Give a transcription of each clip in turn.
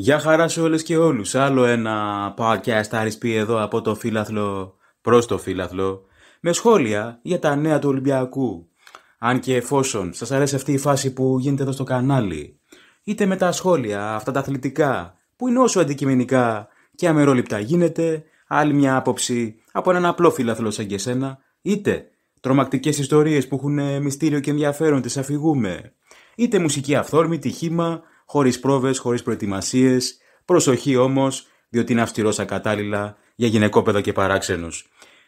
Γεια χαρά σε όλες και όλους. Άλλο ένα podcast RSP εδώ από το φύλαθλο προς το φύλαθλο με σχόλια για τα νέα του Ολυμπιακού. Αν και εφόσον σας αρέσει αυτή η φάση που γίνεται εδώ στο κανάλι είτε με τα σχόλια αυτά τα αθλητικά που είναι όσο αντικειμενικά και αμερόληπτα γίνεται άλλη μια άποψη από έναν απλό φύλαθλο σαν και σένα, είτε τρομακτικές ιστορίες που έχουν μυστήριο και ενδιαφέρον τις αφηγούμε είτε μουσική αυθόρμητη, χήμα, χωρίς πρόβες, χωρίς προετοιμασίες. Προσοχή όμως, διότι είναι αυστηρός ακατάλληλα για γυναικόπαιδα και παράξενους.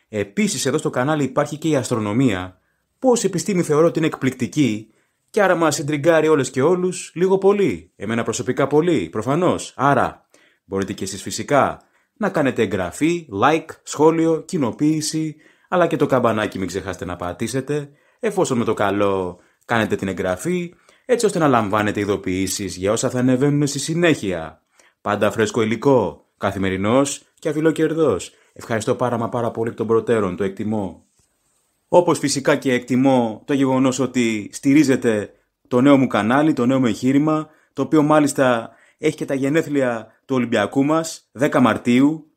Επίσης, εδώ στο κανάλι υπάρχει και η αστρονομία, που ως επιστήμη θεωρώ ότι είναι εκπληκτική και άρα μας συντριγκάρει όλες και όλους λίγο πολύ. Εμένα προσωπικά πολύ, προφανώς. Άρα, μπορείτε και εσείς φυσικά να κάνετε εγγραφή, like, σχόλιο, κοινοποίηση, αλλά και το καμπανάκι μην ξεχάσετε να πατήσετε, εφόσον με το καλό κάνετε την εγγραφή έτσι ώστε να λαμβάνετε ειδοποιήσεις για όσα θα ανεβαίνουν στη συνέχεια. Πάντα φρέσκο υλικό, καθημερινός και αφιλοκερδός. Ευχαριστώ πάρα μα πάρα πολύ των προτέρων, το εκτιμώ. Όπως φυσικά και εκτιμώ το γεγονός ότι στηρίζετε το νέο μου κανάλι, το νέο μου εγχείρημα, το οποίο μάλιστα έχει και τα γενέθλια του Ολυμπιακού μας 10 Μαρτίου.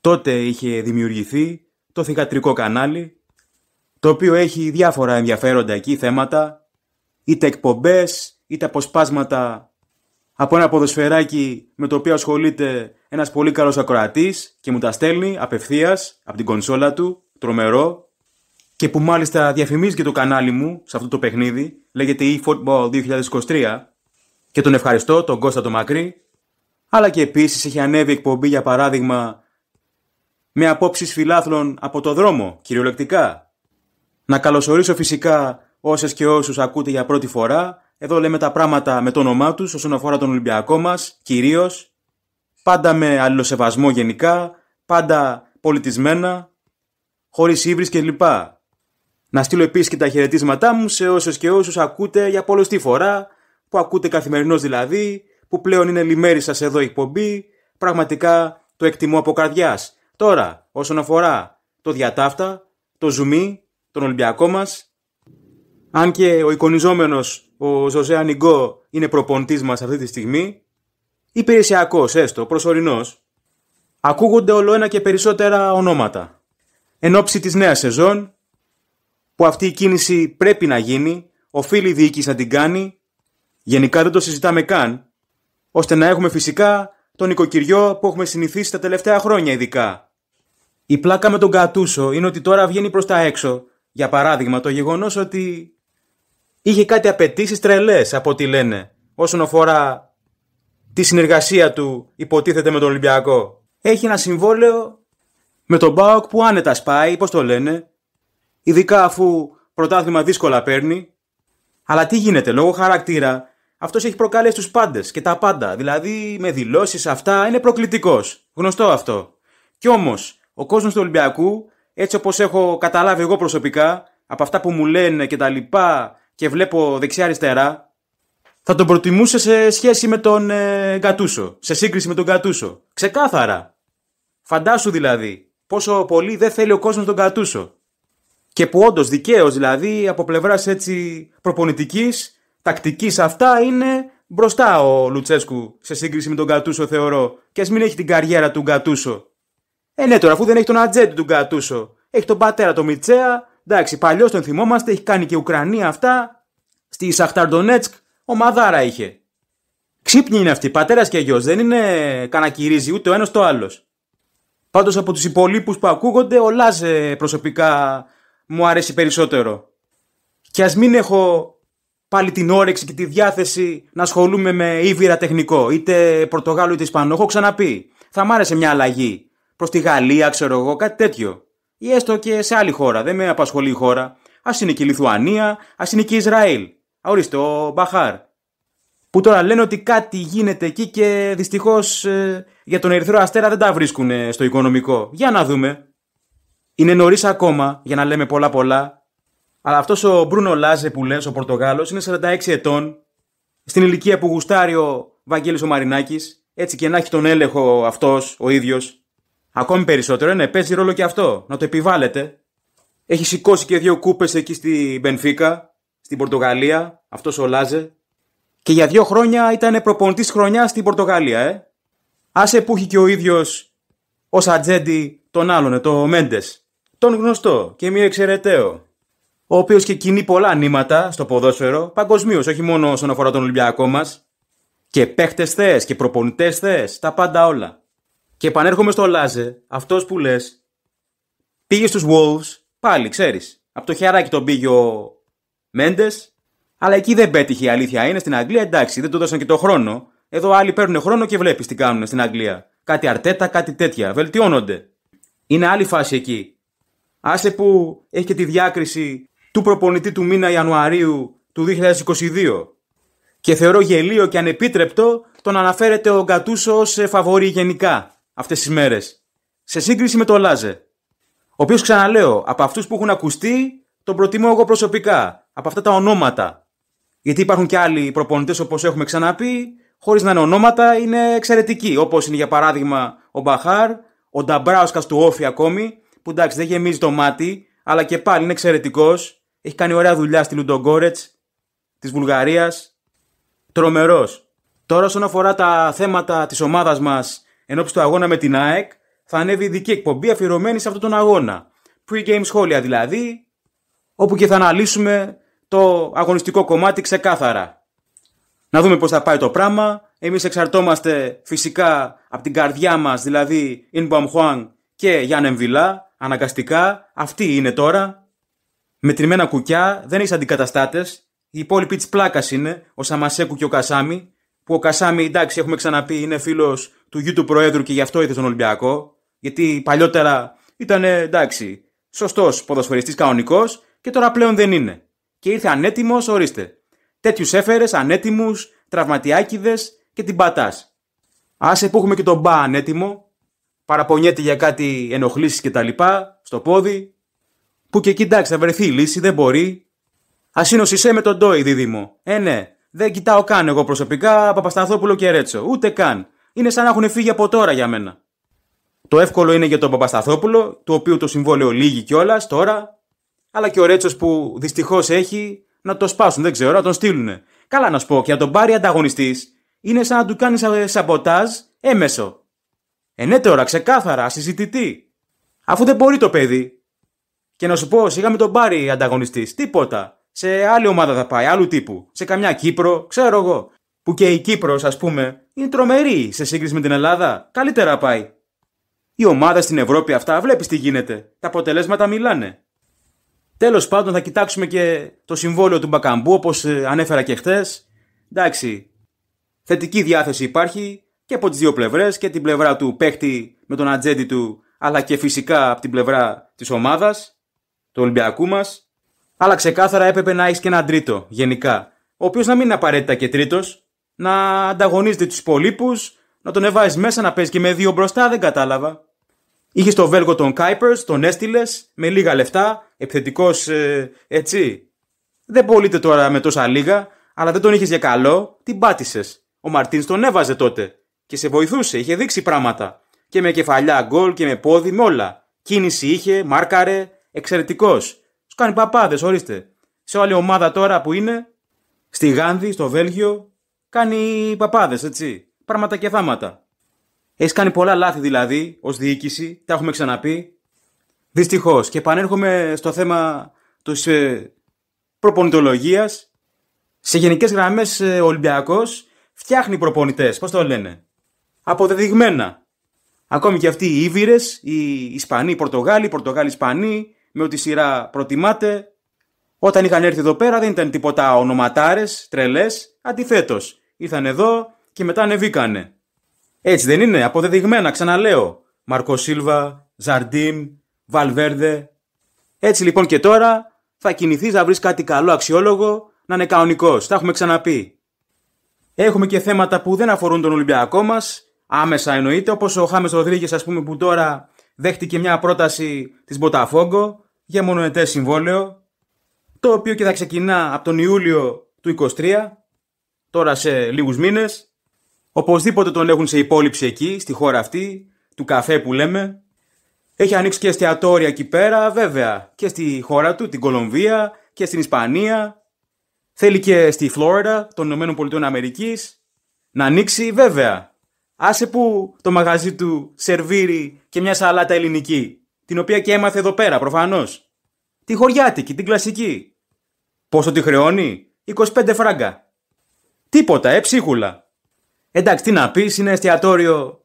Τότε είχε δημιουργηθεί το θηγατρικό κανάλι, το οποίο έχει διάφορα ενδιαφέροντα εκεί θέματα, είτε εκπομπές, είτε αποσπάσματα από ένα ποδοσφαιράκι με το οποίο ασχολείται ένας πολύ καλός ακροατής και μου τα στέλνει απευθείας από την κονσόλα του, τρομερό και που μάλιστα διαφημίζει και το κανάλι μου σε αυτό το παιχνίδι, λέγεται eFootball 2023 και τον ευχαριστώ, τον Κώστα το Μακρύ αλλά και επίσης έχει ανέβει εκπομπή για παράδειγμα με απόψεις φιλάθλων από το δρόμο, κυριολεκτικά. Να καλωσορίσω φυσικά Όσες και όσους ακούτε για πρώτη φορά, εδώ λέμε τα πράγματα με το όνομά τους όσον αφορά τον Ολυμπιακό μας, κυρίως. Πάντα με αλληλοσεβασμό γενικά, πάντα πολιτισμένα, χωρίς ύβρις κλπ. Να στείλω επίσης και τα χαιρετίσματά μου σε όσες και όσους ακούτε για πολλωστή φορά, που ακούτε καθημερινώς δηλαδή, που πλέον είναι λιμέρι σας εδώ η εκπομπή. Πραγματικά το εκτιμώ από καρδιάς. Τώρα, όσον αφορά το διατάφτα, το ζουμί, τον Ολυμπιακό μας, αν και ο εικονιζόμενος ο Ζωζέ Ανιγκό είναι προπονητής μας αυτή τη στιγμή, υπηρεσιακός έστω, προσωρινός, ακούγονται όλο ένα και περισσότερα ονόματα. Εν ώψη της νέας σεζόν, που αυτή η κίνηση πρέπει να γίνει, οφείλει η διοίκηση να την κάνει, γενικά δεν το συζητάμε καν, ώστε να έχουμε φυσικά τον οικοκυριό που έχουμε συνηθίσει τα τελευταία χρόνια ειδικά. Η πλάκα με τον Κατούσο είναι ότι τώρα βγαίνει προς τα έξω, για παράδειγμα το γεγονός ότι είχε κάτι απαιτήσεις τρελές από ό,τι λένε όσον αφορά τη συνεργασία του υποτίθεται με τον Ολυμπιακό. Έχει ένα συμβόλαιο με τον Μπάουκ που άνετα σπάει, πώς το λένε, ειδικά αφού πρωτάθλημα δύσκολα παίρνει. Αλλά τι γίνεται, λόγω χαρακτήρα αυτός έχει προκαλέσει τους πάντες και τα πάντα. Δηλαδή με δηλώσεις αυτά είναι προκλητικός. Γνωστό αυτό. Κι όμως ο κόσμος του Ολυμπιακού, έτσι όπως έχω καταλάβει εγώ προσωπικά, από αυτά που μου λένε και τα λοιπά και βλέπω δεξιά-αριστερά, θα τον προτιμούσε σε σχέση με τον ε, Γκατούσο. Σε σύγκριση με τον Γκατούσο. Ξεκάθαρα. Φαντάσου δηλαδή πόσο πολύ δεν θέλει ο κόσμος τον Γκατούσο. Και που όντως δικαίως δηλαδή από πλευράς έτσι προπονητικής, τακτικής αυτά είναι μπροστά ο Λουτσέσκου σε σύγκριση με τον Γκατούσο θεωρώ. Και μην έχει την καριέρα του Γκατούσο. Ε, ναι, τώρα αφού δεν έχει τον ατζέντη του Γκατούσο. Έχει τον πατέρα τον Μιτσέα, Εντάξει, παλιό τον θυμόμαστε, έχει κάνει και Ουκρανία αυτά. Στη Σαχταρντονέτσκ, ομαδάρα είχε. Ξύπνη είναι αυτή, πατέρας και γιος. Δεν είναι κανακυρίζει ούτε ο ένας το άλλος. Πάντως από τους υπολείπους που ακούγονται, ο Λάζε προσωπικά μου αρέσει περισσότερο. Και ας μην έχω πάλι την όρεξη και τη διάθεση να ασχολούμαι με ήβυρα τεχνικό, είτε Πορτογάλο είτε Ισπανό. Έχω ξαναπεί. Θα μ' άρεσε μια αλλαγή προς τη Γαλλία, ξέρω εγώ, κάτι τέτοιο ή έστω και σε άλλη χώρα. Δεν με απασχολεί η χώρα. Ας είναι και η Λιθουανία, ας είναι και η Ισραήλ. Ορίστε, ο Μπαχάρ. Που τώρα λένε ότι κάτι γίνεται εκεί και δυστυχώς ε, για τον Ερυθρό Αστέρα δεν τα βρίσκουν στο οικονομικό. Για να δούμε. Είναι νωρίς ακόμα για να λέμε πολλά πολλά. Αλλά αυτός ο Μπρούνο Λάζε που λες, ο Πορτογάλος, είναι 46 ετών. Στην ηλικία που γουστάρει ο Βαγγέλης ο Μαρινάκης, έτσι και να έχει τον έλεγχο αυτός ο ίδιος Ακόμη περισσότερο, ναι, παίζει ρόλο και αυτό. Να το επιβάλλετε. Έχει σηκώσει και δύο κούπες εκεί στη Μπενφίκα, στην Πορτογαλία. Αυτός ο Λάζε. Και για δύο χρόνια ήταν προπονητής χρονιά στην Πορτογαλία, ε. Άσε που έχει και ο ίδιος ω ατζέντη τον άλλον, ε, το Μέντες. Τον γνωστό και μη εξαιρεταίο. Ο οποίος και κινεί πολλά νήματα στο ποδόσφαιρο παγκοσμίως, όχι μόνο όσον αφορά τον Ολυμπιακό μας. Και παίχτες θες και προπονητές θες, τα πάντα όλα. Και επανέρχομαι στο Λάζε, αυτός που λες, πήγε στους Wolves, πάλι ξέρεις. Από το χεράκι τον πήγε ο Μέντες, αλλά εκεί δεν πέτυχε η αλήθεια. Είναι στην Αγγλία, εντάξει, δεν του δώσαν και το χρόνο. Εδώ άλλοι παίρνουν χρόνο και βλέπεις τι κάνουν στην Αγγλία. Κάτι αρτέτα, κάτι τέτοια. Βελτιώνονται. Είναι άλλη φάση εκεί. Άσε που έχει και τη διάκριση του προπονητή του μήνα Ιανουαρίου του 2022. Και θεωρώ γελίο και ανεπίτρεπτο να αναφέρεται ο Γκατούσο ως ε, φαβορή γενικά αυτές τις μέρες. Σε σύγκριση με τον Λάζε. Ο οποίος ξαναλέω, από αυτούς που έχουν ακουστεί, τον προτιμώ εγώ προσωπικά. Από αυτά τα ονόματα. Γιατί υπάρχουν και άλλοι προπονητές, όπως έχουμε ξαναπεί, χωρίς να είναι ονόματα, είναι εξαιρετικοί. Όπως είναι για παράδειγμα ο Μπαχάρ, ο Νταμπράουσκα του Όφη ακόμη, που εντάξει δεν γεμίζει το μάτι, αλλά και πάλι είναι εξαιρετικός. Έχει κάνει ωραία δουλειά στη Λουντογκόρετ της Βουλγαρίας. Τρομερός. Τώρα, όσον αφορά τα θέματα της ομάδας μας Εν του αγώνα με την ΑΕΚ θα ανέβει ειδική εκπομπή αφιερωμένη σε αυτόν τον αγώνα. Pre-game σχόλια δηλαδή, όπου και θα αναλύσουμε το αγωνιστικό κομμάτι ξεκάθαρα. Να δούμε πώς θα πάει το πράγμα. Εμείς εξαρτώμαστε φυσικά από την καρδιά μας, δηλαδή Ινμπαμ Χουάν και Γιάννε Εμβιλά, αναγκαστικά. Αυτή είναι τώρα. Με Μετρημένα κουκιά, δεν έχει αντικαταστάτες. Οι υπόλοιποι της πλάκας είναι, ο Σαμασέκου και ο Κασάμι. Που ο Κασάμι, εντάξει, έχουμε ξαναπεί, είναι φίλος του γιου του Προέδρου και γι' αυτό ήρθε στον Ολυμπιακό. Γιατί παλιότερα ήταν εντάξει, σωστός ποδοσφαιριστής κανονικός και τώρα πλέον δεν είναι. Και ήρθε ανέτοιμος, ορίστε. Τέτοιους έφερες, ανέτοιμους, τραυματιάκιδε και την πατάς. Άσε που έχουμε και τον μπα ανέτοιμο, παραπονιέται για κάτι ενοχλήσεις κτλ. στο πόδι. Που και εκεί εντάξει θα βρεθεί η λύση, δεν μπορεί. Ας είναι με τον Ντόι, δίδυμο. Ε, ναι, δεν κοιτάω καν εγώ προσωπικά Παπασταθόπουλο και Ρέτσο. Ούτε καν είναι σαν να έχουν φύγει από τώρα για μένα. Το εύκολο είναι για τον Παπασταθόπουλο, το οποίο το συμβόλαιο λύγει κιόλας τώρα, αλλά και ο Ρέτσος που δυστυχώς έχει να το σπάσουν, δεν ξέρω, να τον στείλουν. Καλά να σου πω, και να τον πάρει ανταγωνιστής, είναι σαν να του κάνεις ε, σαμποτάζ έμεσο. Ε, ναι, τώρα, ξεκάθαρα, συζητητή. Αφού δεν μπορεί το παιδί. Και να σου πω, σιγά με τον πάρει ανταγωνιστής, τίποτα. Σε άλλη ομάδα θα πάει, άλλου τύπου. Σε καμιά Κύπρο, ξέρω εγώ που και η Κύπρος ας πούμε είναι τρομερή σε σύγκριση με την Ελλάδα. Καλύτερα πάει. Η ομάδα στην Ευρώπη αυτά βλέπεις τι γίνεται. Τα αποτελέσματα μιλάνε. Τέλος πάντων θα κοιτάξουμε και το συμβόλαιο του Μπακαμπού όπως ε, ανέφερα και χθες. Εντάξει, θετική διάθεση υπάρχει και από τις δύο πλευρές και την πλευρά του παίχτη με τον ατζέντη του αλλά και φυσικά από την πλευρά της ομάδας, του Ολυμπιακού μας. Αλλά ξεκάθαρα έπρεπε να έχεις και έναν τρίτο γενικά, ο οποίος να μην είναι απαραίτητα και τρίτος, να ανταγωνίζεται τους υπολείπους, να τον εβάζει μέσα να παίζει και με δύο μπροστά, δεν κατάλαβα. Είχε στο Βέλγο τον Κάιπερ, τον έστειλες με λίγα λεφτά, επιθετικός ε, έτσι. Δεν πωλείται τώρα με τόσα λίγα, αλλά δεν τον είχες για καλό, την πάτησες. Ο Μαρτίν τον έβαζε τότε και σε βοηθούσε, είχε δείξει πράγματα. Και με κεφαλιά γκολ και με πόδι, με όλα. Κίνηση είχε, μάρκαρε, εξαιρετικός. Σου κάνει παπάδες, ορίστε. Σε όλη ομάδα τώρα που είναι, στη Γάνδη, στο Βέλγιο, κάνει παπάδες, έτσι. Πράγματα και θάματα. Έχεις κάνει πολλά λάθη δηλαδή ως διοίκηση, τα έχουμε ξαναπεί. Δυστυχώς. Και επανέρχομαι στο θέμα της ε, προπονητολογίας. Σε γενικές γραμμές, ε, ο Ολυμπιακός φτιάχνει προπονητές. Πώς το λένε. Αποδεδειγμένα. Ακόμη και αυτοί οι Ήβυρε, οι Ισπανοί, οι Πορτογάλοι, οι Πορτογάλοι, Ισπανοί, με ό,τι σειρά προτιμάτε. Όταν είχαν έρθει εδώ πέρα δεν ήταν τίποτα ονοματάρες, τρελές. Αντιθέτως, ήρθαν εδώ και μετά ανεβήκανε. Έτσι δεν είναι, αποδεδειγμένα, ξαναλέω. Μαρκο Σίλβα, Ζαρντίμ, Βαλβέρδε. Έτσι λοιπόν και τώρα θα κινηθεί να βρεις κάτι καλό, αξιόλογο, να είναι κανονικός. Τα έχουμε ξαναπεί. Έχουμε και θέματα που δεν αφορούν τον Ολυμπιακό μας, άμεσα εννοείται, όπως ο Χάμες Ροδρίγες, ας πούμε, που τώρα δέχτηκε μια πρόταση της Μποταφόγκο για μονοετές συμβόλαιο, το οποίο και θα ξεκινά από τον Ιούλιο του 23 τώρα σε λίγους μήνες. Οπωσδήποτε τον έχουν σε υπόλοιψη εκεί, στη χώρα αυτή, του καφέ που λέμε. Έχει ανοίξει και εστιατόρια εκεί πέρα, βέβαια, και στη χώρα του, την Κολομβία και στην Ισπανία. Θέλει και στη Φλόριντα των Ηνωμένων Πολιτών Αμερικής να ανοίξει, βέβαια. Άσε που το μαγαζί του σερβίρει και μια σαλάτα ελληνική, την οποία και έμαθε εδώ πέρα προφανώς. Τη χωριάτικη, την κλασική. Πόσο τη χρεώνει, 25 φράγκα. Τίποτα, ε, ψίχουλα. Εντάξει, τι να πεις, είναι εστιατόριο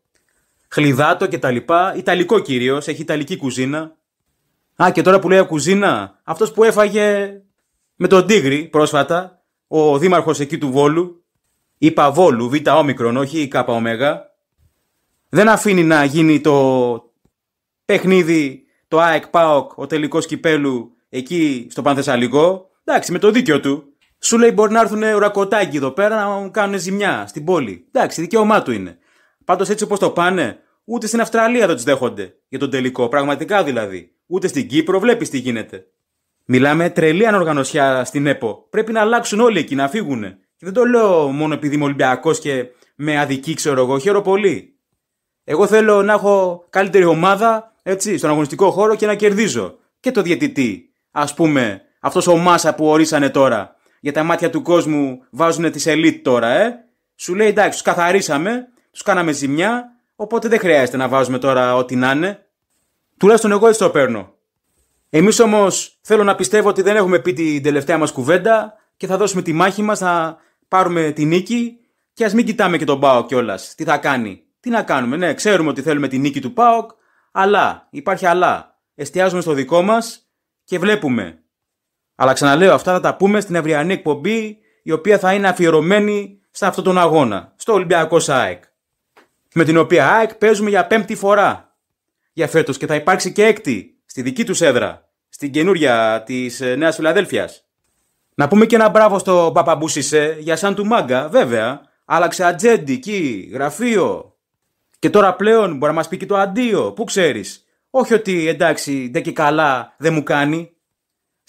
χλιδάτο και τα λοιπά. Ιταλικό κυρίως, έχει ιταλική κουζίνα. Α, και τώρα που λέει κουζίνα, αυτός που έφαγε με τον Τίγρη πρόσφατα, ο δήμαρχος εκεί του Βόλου, η Βόλου, Β' όμικρον, όχι η ΚΟ δεν αφήνει να γίνει το παιχνίδι, το ΑΕΚ ΠΑΟΚ, ο τελικός κυπέλου εκεί στο Πανθεσσαλικό. Εντάξει, με το δίκιο του. Σου λέει μπορεί να έρθουν ουρακοτάκι εδώ πέρα να κάνουν ζημιά στην πόλη. Εντάξει, δικαίωμά του είναι. Πάντως έτσι όπως το πάνε, ούτε στην Αυστραλία δεν τους δέχονται για τον τελικό. Πραγματικά δηλαδή. Ούτε στην Κύπρο βλέπεις τι γίνεται. Μιλάμε τρελή ανοργανωσιά στην ΕΠΟ. Πρέπει να αλλάξουν όλοι εκεί, να φύγουν. Και δεν το λέω μόνο επειδή είμαι Ολυμπιακός και με αδική, ξέρω εγώ. Χαίρομαι πολύ. Εγώ θέλω να έχω καλύτερη ομάδα έτσι, στον αγωνιστικό χώρο και να κερδίζω. Και το διαιτητή, ας πούμε, αυτός ο Μάσα που ορίσανε τώρα, για τα μάτια του κόσμου βάζουν τη ελίτ τώρα, ε. Σου λέει εντάξει, τους καθαρίσαμε, τους κάναμε ζημιά, οπότε δεν χρειάζεται να βάζουμε τώρα ό,τι να είναι. Τουλάχιστον εγώ έτσι το παίρνω. Εμείς όμως, θέλω να πιστεύω ότι δεν έχουμε πει την τελευταία μας κουβέντα και θα δώσουμε τη μάχη μας θα πάρουμε τη νίκη και ας μην κοιτάμε και τον ΠΑΟΚ κιόλας. Τι θα κάνει. Τι να κάνουμε. Ναι, ξέρουμε ότι θέλουμε τη νίκη του ΠΑΟΚ, αλλά υπάρχει αλλά. Εστιάζουμε στο δικό μας και βλέπουμε αλλά ξαναλέω, αυτά θα τα πούμε στην ευριανή εκπομπή, η οποία θα είναι αφιερωμένη σε αυτόν τον αγώνα, στο Ολυμπιακό ΣΑΕΚ. Με την οποία ΑΕΚ παίζουμε για πέμπτη φορά για φέτος και θα υπάρξει και έκτη στη δική τους έδρα, στην καινούρια της ε, Νέας Φιλαδέλφιας. Να πούμε και ένα μπράβο στο Παπαμπούσισε για σαν του μάγκα, βέβαια. Άλλαξε ατζέντη εκεί, γραφείο. Και τώρα πλέον μπορεί να μας πει και το αντίο, πού ξέρεις. Όχι ότι εντάξει, δεν και καλά, δεν μου κάνει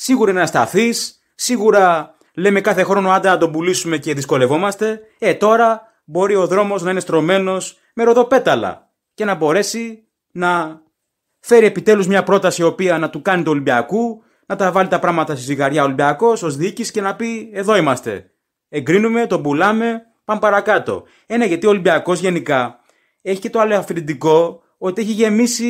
σίγουρα είναι ασταθή, σίγουρα λέμε κάθε χρόνο άντα να τον πουλήσουμε και δυσκολευόμαστε. Ε, τώρα μπορεί ο δρόμος να είναι στρωμένος με ροδοπέταλα και να μπορέσει να φέρει επιτέλους μια πρόταση η οποία να του κάνει του Ολυμπιακού, να τα βάλει τα πράγματα στη ζυγαριά Ολυμπιακός ως διοίκης και να πει: Εδώ είμαστε. Εγκρίνουμε, τον πουλάμε, πάμε παρακάτω. Ένα ε, γιατί ο Ολυμπιακός γενικά έχει και το άλλο ότι έχει γεμίσει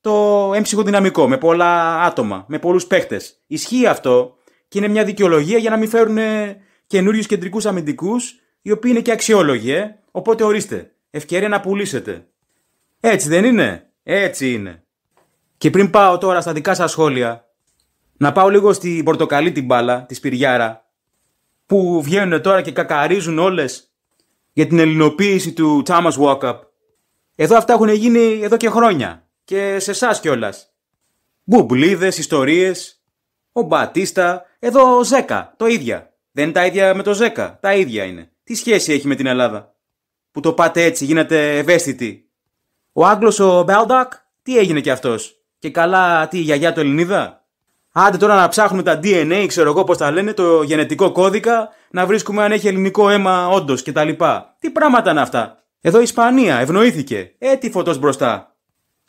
το έμψυχο δυναμικό, με πολλά άτομα, με πολλούς παίχτες. Ισχύει αυτό και είναι μια δικαιολογία για να μην φέρουν ε, καινούριους κεντρικούς αμυντικούς, οι οποίοι είναι και αξιόλογοι. Ε. Οπότε ορίστε, ευκαιρία να πουλήσετε. Έτσι δεν είναι. Έτσι είναι. Και πριν πάω τώρα στα δικά σας σχόλια, να πάω λίγο στην πορτοκαλί την μπάλα, τη Σπυριάρα, που βγαίνουν τώρα και κακαρίζουν όλες για την ελληνοποίηση του Thomas Walkup. Εδώ αυτά έχουν γίνει εδώ και χρόνια και σε εσάς κιόλας. Μπουμπλίδες, ιστορίες. Ο Μπατίστα. Εδώ ο Ζέκα. Το ίδια. Δεν είναι τα ίδια με το Ζέκα. Τα ίδια είναι. Τι σχέση έχει με την Ελλάδα. Που το πάτε έτσι, γίνατε ευαίσθητοι. Ο Άγγλος ο Μπέλντακ. Τι έγινε κι αυτός. Και καλά, τι η γιαγιά του Ελληνίδα. Άντε τώρα να ψάχνουμε τα DNA, ξέρω εγώ πώς τα λένε, το γενετικό κώδικα, να βρίσκουμε αν έχει ελληνικό αίμα όντως κτλ. Τι πράγματα είναι αυτά. Εδώ η Ισπανία ευνοήθηκε. Ε, φωτός μπροστά.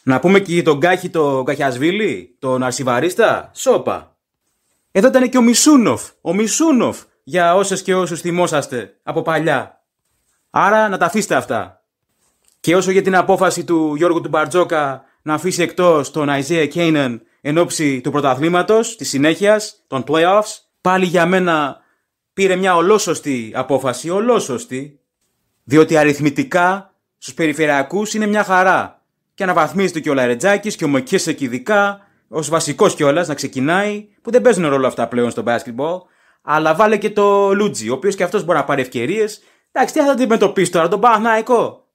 Να πούμε και τον Κάχη τον Καχιασβίλη, τον Αρσιβαρίστα, Σόπα. Εδώ ήταν και ο Μισούνοφ, ο Μισούνοφ, για όσες και όσους θυμόσαστε από παλιά. Άρα να τα αφήσετε αυτά. Και όσο για την απόφαση του Γιώργου του Μπαρτζόκα να αφήσει εκτός τον Αιζέα Κέινεν εν ώψη του πρωταθλήματος, της συνέχειας, των playoffs, πάλι για μένα πήρε μια ολόσωστη απόφαση, ολόσωστη, διότι αριθμητικά στους περιφερειακούς είναι μια χαρά και αναβαθμίζεται και ο Λαρετζάκης και ο Μοκίσεκ ειδικά, ως βασικός κιόλας να ξεκινάει, που δεν παίζουν ρόλο αυτά πλέον στο basketball. Αλλά βάλε και το Λούτζι, ο οποίος και αυτός μπορεί να πάρει ευκαιρίες. Εντάξει, τι θα αντιμετωπίσει τώρα, τον Παναναϊκό.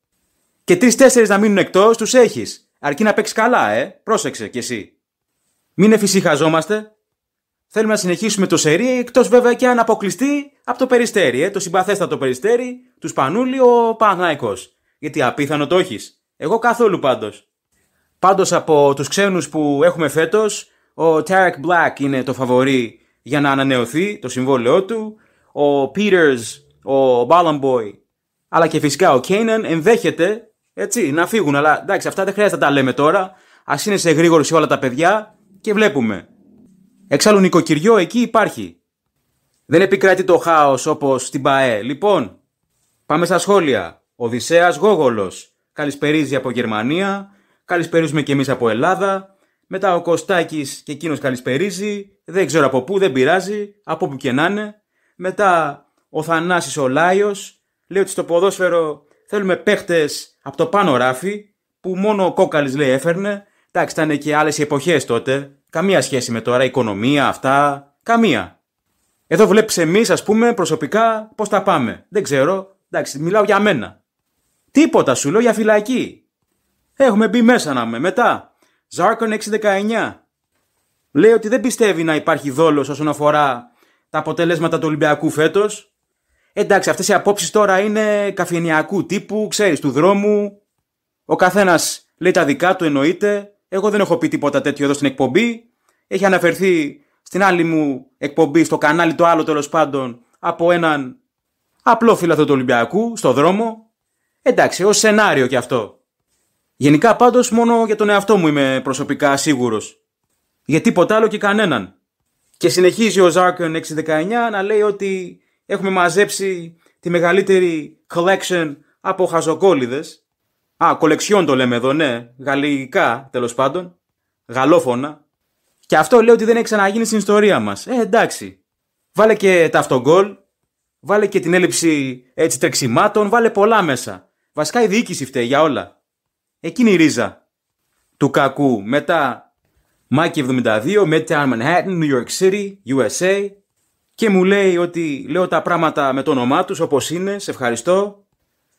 Και τρει-τέσσερι να μείνουν εκτός, τους έχεις. Αρκεί να παίξεις καλά, ε. Πρόσεξε κι εσύ. Μην εφησυχαζόμαστε. Θέλουμε να συνεχίσουμε το σερί, εκτός βέβαια και αν αποκλειστεί από το περιστέρι, ε. Το περιστέρι, τους Σπανούλη, ο Παναναϊκό. Γιατί απίθανο το έχεις. Εγώ καθόλου πάντως. Πάντως από τους ξένους που έχουμε φέτος, ο Τάρακ Black είναι το φαβορή για να ανανεωθεί το συμβόλαιό του. Ο Peters, ο Μπάλαμποϊ, αλλά και φυσικά ο κέιναν ενδέχεται έτσι, να φύγουν. Αλλά εντάξει, αυτά δεν χρειάζεται να τα λέμε τώρα. Ας είναι σε σε όλα τα παιδιά και βλέπουμε. Εξάλλου νοικοκυριό εκεί υπάρχει. Δεν επικράτει το χάος όπως στην ΠαΕ. Λοιπόν, πάμε στα σχόλια. Οδυσσέας Γόγολος καλησπερίζει από Γερμανία, καλησπερίζουμε και εμείς από Ελλάδα, μετά ο Κωστάκης και εκείνος καλησπερίζει, δεν ξέρω από πού, δεν πειράζει, από που και να είναι, μετά ο Θανάσης ο Λάιος, λέει ότι στο ποδόσφαιρο θέλουμε παίχτες από το πάνω ράφι, που μόνο ο Κόκαλης λέει έφερνε, εντάξει ήταν και άλλες εποχές τότε, καμία σχέση με τώρα, οικονομία, αυτά, καμία. εδώ βλέπεις εμείς, ας πούμε, προσωπικά, πώς τα πάμε. Δεν ξέρω, εντάξει, μιλάω για μένα. Τίποτα σου λέω για φυλακή. Έχουμε μπει μέσα να με. Μετά. Ζάρκον 619. Λέει ότι δεν πιστεύει να υπάρχει δόλος όσον αφορά τα αποτελέσματα του Ολυμπιακού φέτος. Εντάξει, αυτές οι απόψεις τώρα είναι καφενιακού τύπου, ξέρεις του δρόμου. Ο καθένας λέει τα δικά του, εννοείται. Εγώ δεν έχω πει τίποτα τέτοιο εδώ στην εκπομπή. Έχει αναφερθεί στην άλλη μου εκπομπή, στο κανάλι το άλλο τέλος πάντων, από έναν απλό φίλο του Ολυμπιακού, στο δρόμο, Εντάξει, ως σενάριο κι αυτό. Γενικά πάντως μόνο για τον εαυτό μου είμαι προσωπικά σίγουρος. Για τίποτα άλλο και κανέναν. Και συνεχίζει ο Ζάρκον 619 να λέει ότι έχουμε μαζέψει τη μεγαλύτερη collection από χαζοκόλιδες. Α, κολεξιόν το λέμε εδώ, ναι. Γαλλικά, τέλος πάντων. Γαλλόφωνα. Και αυτό λέει ότι δεν έχει ξαναγίνει στην ιστορία μας. Ε, εντάξει. Βάλε και τα Βάλε και την έλλειψη έτσι τρεξιμάτων. Βάλε πολλά μέσα. Βασικά η διοίκηση φταίει για όλα. Εκείνη η ρίζα του κακού. Μετά Μάκη 72, Midtown Manhattan, New York City, USA. Και μου λέει ότι λέω τα πράγματα με το όνομά τους, όπως είναι, σε ευχαριστώ.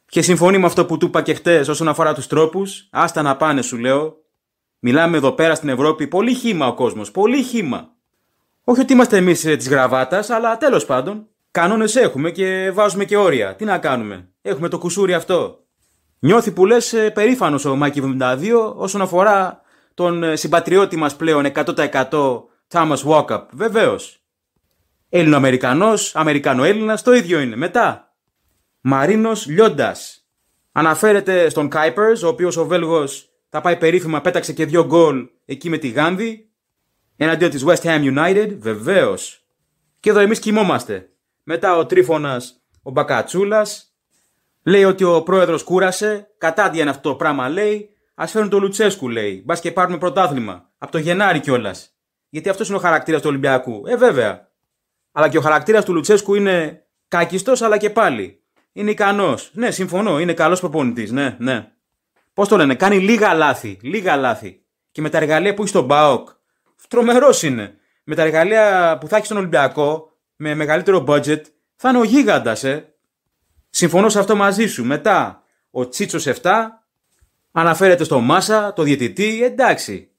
Και συμφωνεί με αυτό που του είπα και χτες όσον αφορά τους τρόπους, Άστα να πάνε σου λέω. Μιλάμε εδώ πέρα στην Ευρώπη, πολύ χήμα ο κόσμος, πολύ χήμα. Όχι ότι είμαστε εμείς ε, της γραβάτας, αλλά τέλος πάντων. Κανόνες έχουμε και βάζουμε και όρια. Τι να κάνουμε. Έχουμε το κουσούρι αυτό. Νιώθει που λες περήφανος ο Μάκη 72 όσον αφορά τον ε, συμπατριώτη μας πλέον 100% Thomas Walkup. Βεβαίως. Έλληνο-Αμερικανό, Αμερικανο-Έλληνα, το ίδιο είναι. Μετά. Μαρίνος Λιόντας. Αναφέρεται στον Κάιπερ, ο οποίος ο Βέλγος τα πάει περίφημα, πέταξε και δύο γκολ εκεί με τη Γάνδη. Εναντίον της West Ham United, βεβαίως. Και εδώ εμείς κοιμόμαστε. Μετά ο Τρίφωνας, ο Μπακατσούλας, Λέει ότι ο πρόεδρος κούρασε, είναι αυτό το πράγμα λέει. Ας φέρουν το Λουτσέσκου λέει. Μπας και πάρουμε πρωτάθλημα. Από το Γενάρη κιόλας. Γιατί αυτός είναι ο χαρακτήρας του Ολυμπιακού. Ε, βέβαια. Αλλά και ο χαρακτήρας του Λουτσέσκου είναι κακιστός, αλλά και πάλι. Είναι ικανός. Ναι, συμφωνώ. Είναι καλός προπονητής. Ναι, ναι. Πώς το λένε, κάνει λίγα λάθη. Λίγα λάθη. Και με τα εργαλεία που έχει στον Μπάοκ. Τρομερός είναι. Με τα εργαλεία που θα έχει στον Ολυμπιακό, με μεγαλύτερο budget, θα είναι ο γίγαντας, ε. Συμφωνώ σε αυτό μαζί σου. Μετά, ο Τσίτσος 7 αναφέρεται στο Μάσα, το διαιτητή, εντάξει.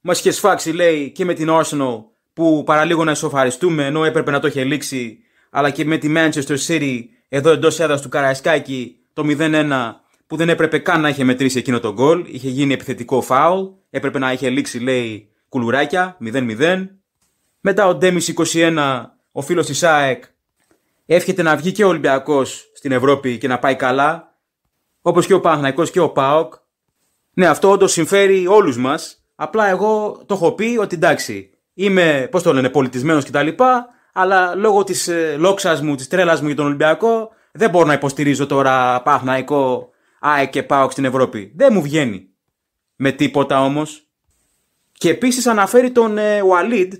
Μας είχες σφάξει, λέει, και με την Arsenal που παραλίγο να ισοφαριστούμε ενώ έπρεπε να το είχε λήξει, αλλά και με τη Manchester City εδώ εντός έδρας του Καραϊσκάκη το 0-1 που δεν έπρεπε καν να είχε μετρήσει εκείνο τον γκολ. Είχε γίνει επιθετικό φάουλ, έπρεπε να είχε λήξει, λέει, κουλουράκια 0-0. Μετά ο Ντέμις 21, ο φίλος της ΑΕΚ, εύχεται να βγει και ο Ολυμπιακός στην Ευρώπη και να πάει καλά. Όπως και ο Παναθηναϊκός και ο ΠΑΟΚ. Ναι, αυτό όντως συμφέρει όλους μας. Απλά εγώ το έχω πει ότι εντάξει, είμαι, πώς το λένε, πολιτισμένος κτλ. Αλλά λόγω της ε, λόξας μου, της τρέλας μου για τον Ολυμπιακό, δεν μπορώ να υποστηρίζω τώρα Παναθηναϊκό, ΑΕ και ΠΑΟΚ στην Ευρώπη. Δεν μου βγαίνει. Με τίποτα όμως. Και επίσης αναφέρει τον ε,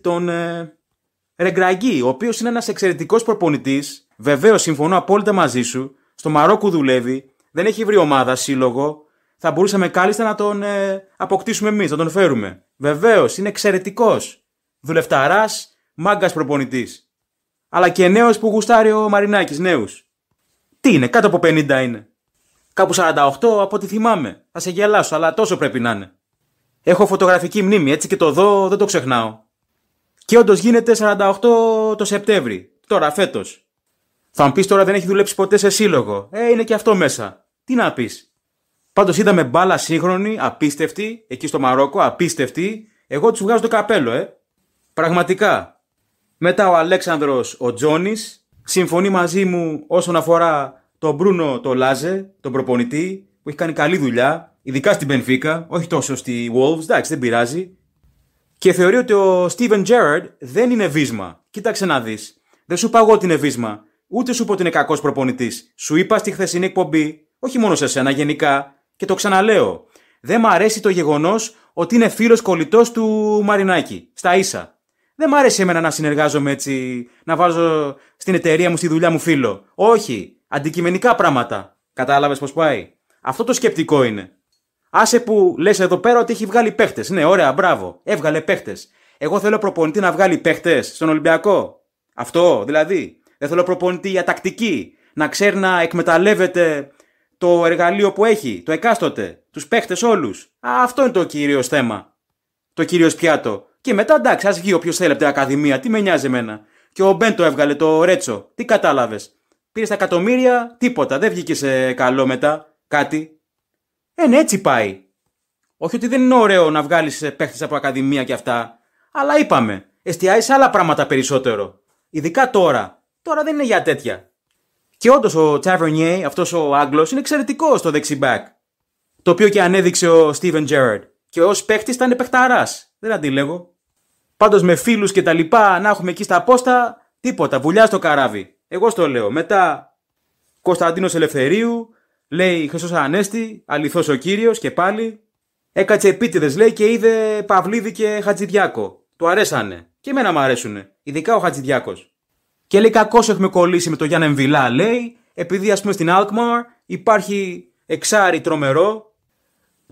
τον ε, ο οποίος είναι ένας εξαιρετικός προπονητής, Βεβαίως, συμφωνώ απόλυτα μαζί σου. Στο Μαρόκο δουλεύει. Δεν έχει βρει ομάδα, σύλλογο. Θα μπορούσαμε κάλλιστα να τον ε, αποκτήσουμε εμείς, να τον φέρουμε. Βεβαίως, είναι εξαιρετικός. Δουλευταράς, μάγκας προπονητής. Αλλά και νέος που γουστάρει ο Μαρινάκης, νέους. Τι είναι, κάτω από 50 είναι. Κάπου 48 από ό,τι θυμάμαι. Θα σε γελάσω, αλλά τόσο πρέπει να είναι. Έχω φωτογραφική μνήμη, έτσι και το δω δεν το ξεχνάω. Και όντως γίνεται 48 το Σεπτέμβρη, τώρα φέτος. Θα μου πεις τώρα δεν έχει δουλέψει ποτέ σε σύλλογο. Ε, είναι και αυτό μέσα. Τι να πεις. Πάντως είδαμε μπάλα σύγχρονη, απίστευτη, εκεί στο Μαρόκο, απίστευτη. Εγώ τους βγάζω το καπέλο, ε. Πραγματικά. Μετά ο Αλέξανδρος ο Τζόνις, συμφωνεί μαζί μου όσον αφορά τον Μπρούνο το Λάζε, τον προπονητή, που έχει κάνει καλή δουλειά, ειδικά στην Πενφύκα, όχι τόσο στη Wolves, εντάξει δεν πειράζει. Και θεωρεί ότι ο Steven Gerrard δεν είναι βίσμα. Κοίταξε να δεις. Δεν σου παγώ ότι είναι βίσμα. Ούτε σου πω ότι είναι κακός προπονητής. Σου είπα στη χθεσινή εκπομπή, όχι μόνο σε σένα γενικά, και το ξαναλέω. Δεν μ' αρέσει το γεγονός ότι είναι φίλος κολλητός του Μαρινάκη, στα ίσα. Δεν μ' αρέσει εμένα να συνεργάζομαι έτσι, να βάζω στην εταιρεία μου, στη δουλειά μου φίλο. Όχι. Αντικειμενικά πράγματα. Κατάλαβες πώς πάει. Αυτό το σκεπτικό είναι. Άσε που λες εδώ πέρα ότι έχει βγάλει παίχτες. Ναι, ωραία, μπράβο. Έβγαλε παίχτες. Εγώ θέλω προπονητή να βγάλει παίχτες στον Ολυμπιακό. Αυτό δηλαδή. Δεν θέλω προπονητή για τακτική. Να ξέρει να εκμεταλλεύεται το εργαλείο που έχει, το εκάστοτε, τους παίχτες όλους. Αυτό είναι το κύριο θέμα. Το κύριο πιάτο. Και μετά εντάξει, ας βγει όποιος θέλει από Ακαδημία, τι με νοιάζει εμένα. Και ο Μπέν το έβγαλε, το Ρέτσο. Τι κατάλαβες. Πήρε τα εκατομμύρια, τίποτα. Δεν βγήκε σε καλό μετά. Κάτι. Ε, ναι, έτσι πάει. Όχι ότι δεν είναι ωραίο να βγάλεις παίχτες από Ακαδημία και αυτά. Αλλά είπαμε, εστιάζεις σε άλλα πράγματα περισσότερο. Ειδικά τώρα Τώρα δεν είναι για τέτοια. Και όντως ο Ταβερνιέ, αυτός ο Άγγλος, είναι εξαιρετικός στο δεξιμπάκ. Το οποίο και ανέδειξε ο Στίβεν Τζέρερντ. Και ως παίχτης ήταν παιχταράς. Δεν αντίλεγω. Πάντως με φίλους και τα λοιπά να έχουμε εκεί στα πόστα, τίποτα. Βουλιά στο καράβι. Εγώ το λέω. Μετά Κωνσταντίνος Ελευθερίου, λέει Χρυσός Ανέστη, αληθό ο κύριος και πάλι. Έκατσε επίτηδες, λέει, και είδε Παυλίδη και Χατζηδιάκο. Του αρέσανε. Και εμένα μου αρέσουνε. Ειδικά ο Χατζηδιάκος. Και λέει κακώς έχουμε κολλήσει με το Γιάννε Εμβιλά λέει επειδή ας πούμε στην Αλκμαρ υπάρχει εξάρι τρομερό.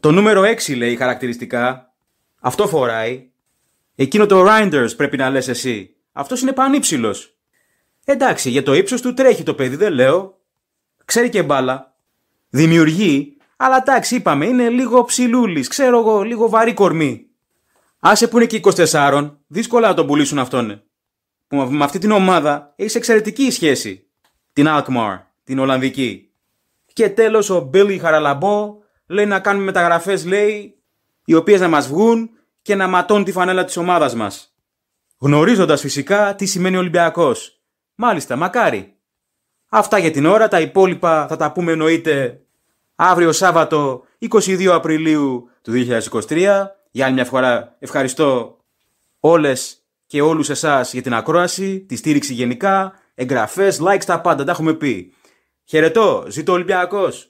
Το νούμερο 6 λέει χαρακτηριστικά. Αυτό φοράει. Εκείνο το Rinders πρέπει να λες εσύ. Αυτός είναι πανύψηλος. Εντάξει, για το ύψος του τρέχει το παιδί, δεν λέω. Ξέρει και μπάλα. Δημιουργεί, αλλά εντάξει, είπαμε, είναι λίγο ψηλούλης, ξέρω εγώ, λίγο βαρύ κορμί. Άσε που είναι και 24, δύσκολα να τον πουλήσουν αυτόν που με αυτή την ομάδα έχεις εξαιρετική σχέση. Την Alkmaar, την Ολλανδική. Και τέλος ο Billy Χαραλαμπό λέει να κάνουμε μεταγραφές, λέει, οι οποίες να μας βγουν και να ματώνουν τη φανέλα της ομάδας μας. Γνωρίζοντας φυσικά τι σημαίνει Ολυμπιακός. Μάλιστα, μακάρι. Αυτά για την ώρα, τα υπόλοιπα θα τα πούμε εννοείται αύριο Σάββατο 22 Απριλίου του 2023. Για άλλη μια φορά ευχαριστώ όλες και όλους εσάς για την ακρόαση, τη στήριξη γενικά, εγγραφές, likes, τα πάντα, τα έχουμε πει. Χαιρετώ, ζήτω Ολυμπιακός!